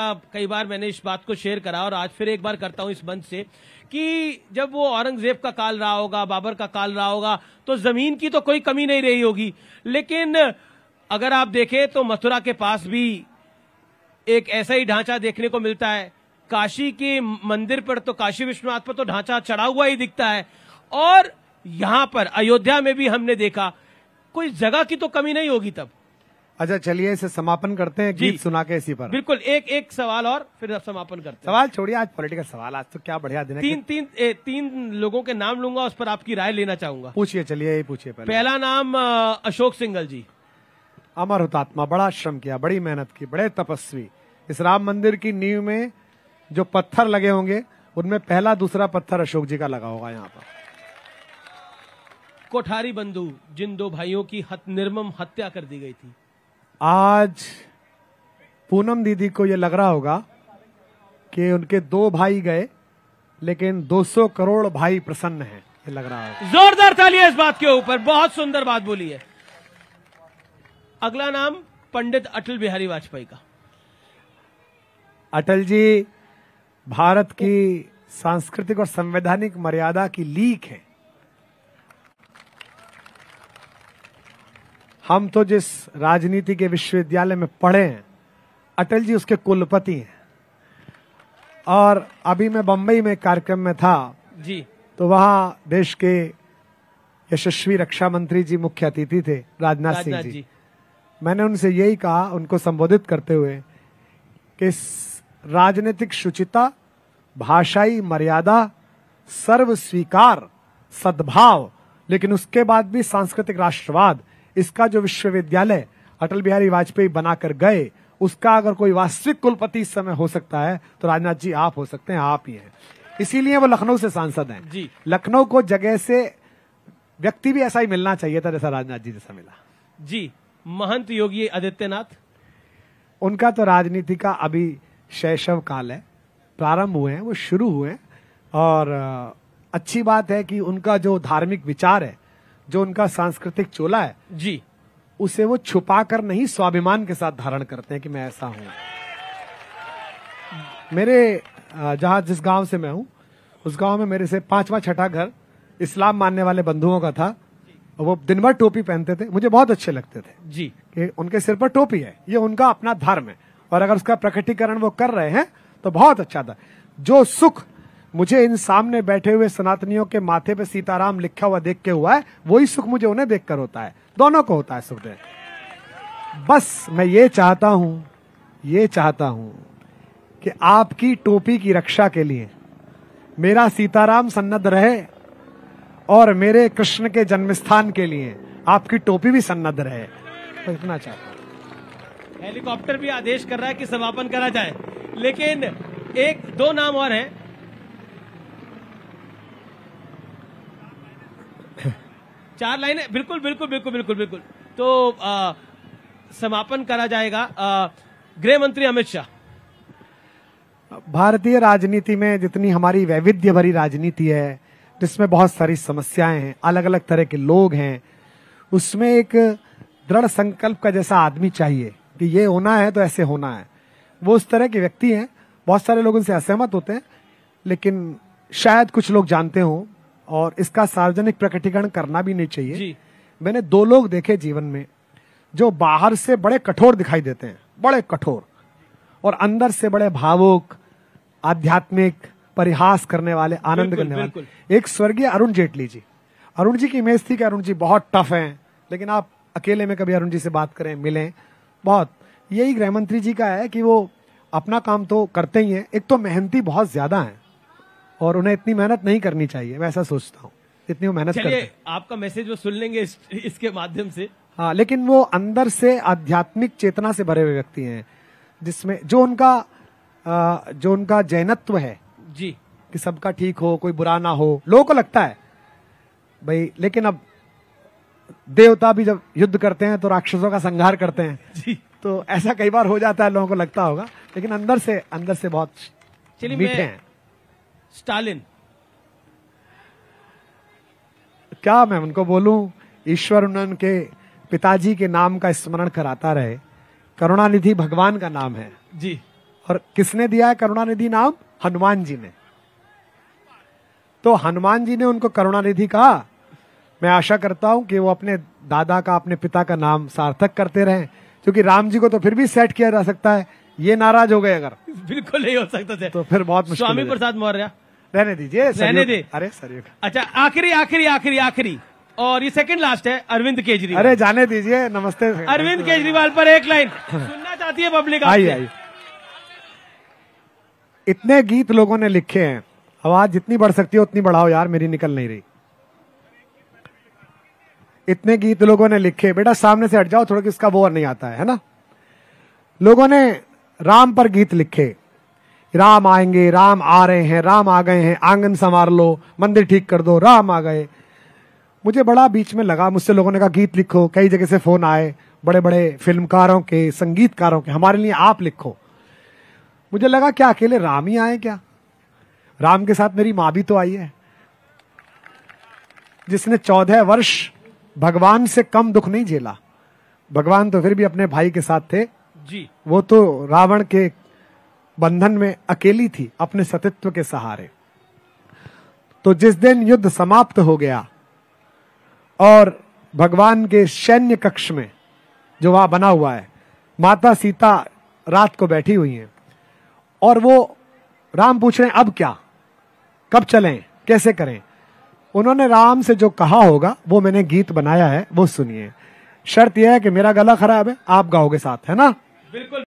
कई बार मैंने इस बात को शेयर करा और आज फिर एक बार करता हूं इस मंच से कि जब वो औरंगजेब का काल रहा होगा बाबर का काल रहा होगा तो जमीन की तो कोई कमी नहीं रही होगी लेकिन अगर आप देखें तो मथुरा के पास भी एक ऐसा ही ढांचा देखने को मिलता है काशी के मंदिर पर तो काशी विश्वनाथ पर तो ढांचा चढ़ा हुआ ही दिखता है और यहां पर अयोध्या में भी हमने देखा कोई जगह की तो कमी नहीं होगी तब अच्छा चलिए इसे समापन करते हैं गीत सुना के इसी पर बिल्कुल एक एक सवाल और फिर अब समापन करते हैं सवाल छोड़िए आज पॉलिटिकल सवाल आज तो क्या बढ़िया दिन है तीन तीन ए, तीन लोगों के नाम लूंगा उस पर आपकी राय लेना चाहूंगा पूछिए चलिए यही पूछिए पहला नाम अशोक सिंगल जी अमर हुतात्मा बड़ा श्रम किया बड़ी मेहनत की बड़े तपस्वी इस राम मंदिर की नींव में जो पत्थर लगे होंगे उनमें पहला दूसरा पत्थर अशोक जी का लगा होगा यहाँ पर कोठारी बंधु जिन दो भाइयों की हत निर्मम हत्या कर दी गई थी आज पूनम दीदी को यह लग रहा होगा कि उनके दो भाई गए लेकिन 200 करोड़ भाई प्रसन्न हैं ये लग रहा है जोरदार ताली इस बात के ऊपर बहुत सुंदर बात बोली है अगला नाम पंडित अटल बिहारी वाजपेयी का अटल जी भारत की सांस्कृतिक और संवैधानिक मर्यादा की लीक है हम तो जिस राजनीति के विश्वविद्यालय में पढ़े हैं अटल जी उसके कुलपति हैं और अभी मैं बम्बई में कार्यक्रम में था जी तो वहाँ देश के यशस्वी रक्षा मंत्री जी मुख्य अतिथि थे राजनाथ सिंह जी।, जी मैंने उनसे यही कहा उनको संबोधित करते हुए कि राजनीतिक शुचिता भाषाई मर्यादा सर्व स्वीकार सद्भाव लेकिन उसके बाद भी सांस्कृतिक राष्ट्रवाद इसका जो विश्वविद्यालय अटल बिहारी वाजपेयी बनाकर गए उसका अगर कोई वास्तविक कुलपति इस समय हो सकता है तो राजनाथ जी आप हो सकते हैं आप ही हैं इसीलिए वो लखनऊ से सांसद हैं जी लखनऊ को जगह से व्यक्ति भी ऐसा ही मिलना चाहिए था जैसा राजनाथ जी जैसा मिला जी महंत योगी आदित्यनाथ उनका तो राजनीति का अभी शैशव काल है प्रारंभ हुए हैं वो शुरू हुए हैं और अच्छी बात है कि उनका जो धार्मिक विचार है जो उनका सांस्कृतिक चोला है जी उसे वो छुपा कर नहीं स्वाभिमान के साथ धारण करते हैं कि मैं ऐसा हूं मेरे जहां जिस गांव से मैं हूं उस गांव में मेरे से पांचवा छठा घर इस्लाम मानने वाले बंधुओं का था वो दिन भर टोपी पहनते थे मुझे बहुत अच्छे लगते थे जी कि उनके सिर पर टोपी है ये उनका अपना धर्म है और अगर उसका प्रकटीकरण वो कर रहे हैं तो बहुत अच्छा था जो सुख मुझे इन सामने बैठे हुए सनातनियों के माथे पे सीताराम लिखा हुआ देख के हुआ है वही सुख मुझे उन्हें देखकर होता है दोनों को होता है सुखदेव बस मैं ये चाहता हूं ये चाहता हूं कि आपकी टोपी की रक्षा के लिए मेरा सीताराम सन्नद्ध रहे और मेरे कृष्ण के जन्म स्थान के लिए आपकी टोपी भी सन्नद्ध रहे तो इतना चाहता हूं हेलीकॉप्टर भी आदेश कर रहा है कि समापन करा जाए लेकिन एक दो नाम और हैं चार लाइनें बिल्कुल बिल्कुल बिल्कुल बिल्कुल बिल्कुल तो आ, समापन करा जाएगा गृह मंत्री अमित शाह भारतीय राजनीति में जितनी हमारी वैविध्य भरी राजनीति है जिसमें बहुत सारी समस्याएं हैं अलग अलग तरह के लोग हैं उसमें एक दृढ़ संकल्प का जैसा आदमी चाहिए कि ये होना है तो ऐसे होना है वो उस तरह के व्यक्ति हैं बहुत सारे लोग उनसे असहमत होते हैं लेकिन शायद कुछ लोग जानते हों और इसका सार्वजनिक प्रकटीकरण करना भी नहीं चाहिए जी। मैंने दो लोग देखे जीवन में जो बाहर से बड़े कठोर दिखाई देते हैं बड़े कठोर और अंदर से बड़े भावुक आध्यात्मिक परिहास करने वाले आनंद बिल्कुल, करने बिल्कुल। वाले एक स्वर्गीय अरुण जेटली जी अरुण जी की इमेज थी कि अरुण जी बहुत टफ हैं लेकिन आप अकेले में कभी अरुण जी से बात करें मिलें बहुत यही गृहमंत्री जी का है कि वो अपना काम तो करते ही हैं एक तो मेहनती बहुत ज्यादा है और उन्हें इतनी मेहनत नहीं करनी चाहिए मैं ऐसा सोचता हूँ इतनी वो मेहनत हैं आपका मैसेज वो सुन लेंगे इस, इसके माध्यम से हाँ लेकिन वो अंदर से आध्यात्मिक चेतना से भरे हुए व्यक्ति हैं जिसमें जो उनका आ, जो उनका जैनत्व है जी कि सबका ठीक हो कोई बुरा ना हो लोगों को लगता है भाई लेकिन अब देवता भी जब युद्ध करते हैं तो राक्षसों का संहार करते हैं जी तो ऐसा कई बार हो जाता है लोगों को लगता होगा लेकिन अंदर से अंदर से बहुत चलिए मीठे हैं स्टालिन क्या मैं उनको बोलूं ईश्वर उनके पिताजी के नाम का स्मरण कराता रहे करुणानिधि भगवान का नाम है जी और किसने दिया है करुणानिधि नाम हनुमान जी ने तो हनुमान जी ने उनको करुणानिधि कहा मैं आशा करता हूं कि वो अपने दादा का अपने पिता का नाम सार्थक करते रहे क्योंकि राम जी को तो फिर भी सेट किया जा सकता है ये नाराज हो गए अगर बिल्कुल नहीं हो सकता तो फिर बहुत स्वामी प्रसाद मौर्य रहने दीजिए रहने दे अरे सरयुग अच्छा आखिरी आखिरी आखिरी आखिरी और ये सेकंड लास्ट है अरविंद केजरीवाल अरे जाने दीजिए नमस्ते अरविंद केजरीवाल पर एक लाइन सुनना चाहती है पब्लिक आई आई इतने गीत लोगों ने लिखे हैं आवाज जितनी बढ़ सकती है उतनी बढ़ाओ यार मेरी निकल नहीं रही इतने गीत लोगों ने लिखे बेटा सामने से हट जाओ थोड़ा किसका वो नहीं आता है, है ना लोगों ने राम पर गीत लिखे राम आएंगे राम आ रहे हैं राम आ गए हैं आंगन संवार लो मंदिर ठीक कर दो राम आ गए मुझे बड़ा बीच में लगा मुझसे लोगों ने कहा गीत लिखो कई जगह से फोन आए बड़े बड़े फिल्मकारों के संगीतकारों के हमारे लिए आप लिखो मुझे लगा क्या अकेले राम ही आए क्या राम के साथ मेरी माँ भी तो आई है जिसने चौदह वर्ष भगवान से कम दुख नहीं झेला भगवान तो फिर भी अपने भाई के साथ थे जी वो तो रावण के बंधन में अकेली थी अपने सतित्व के सहारे तो जिस दिन युद्ध समाप्त हो गया और भगवान के सैन्य कक्ष में जो वहां बना हुआ है माता सीता रात को बैठी हुई है और वो राम पूछ रहे हैं अब क्या कब चलें कैसे करें उन्होंने राम से जो कहा होगा वो मैंने गीत बनाया है वो सुनिए शर्त यह है कि मेरा गला खराब है आप गाओगे साथ है ना बिल्कुल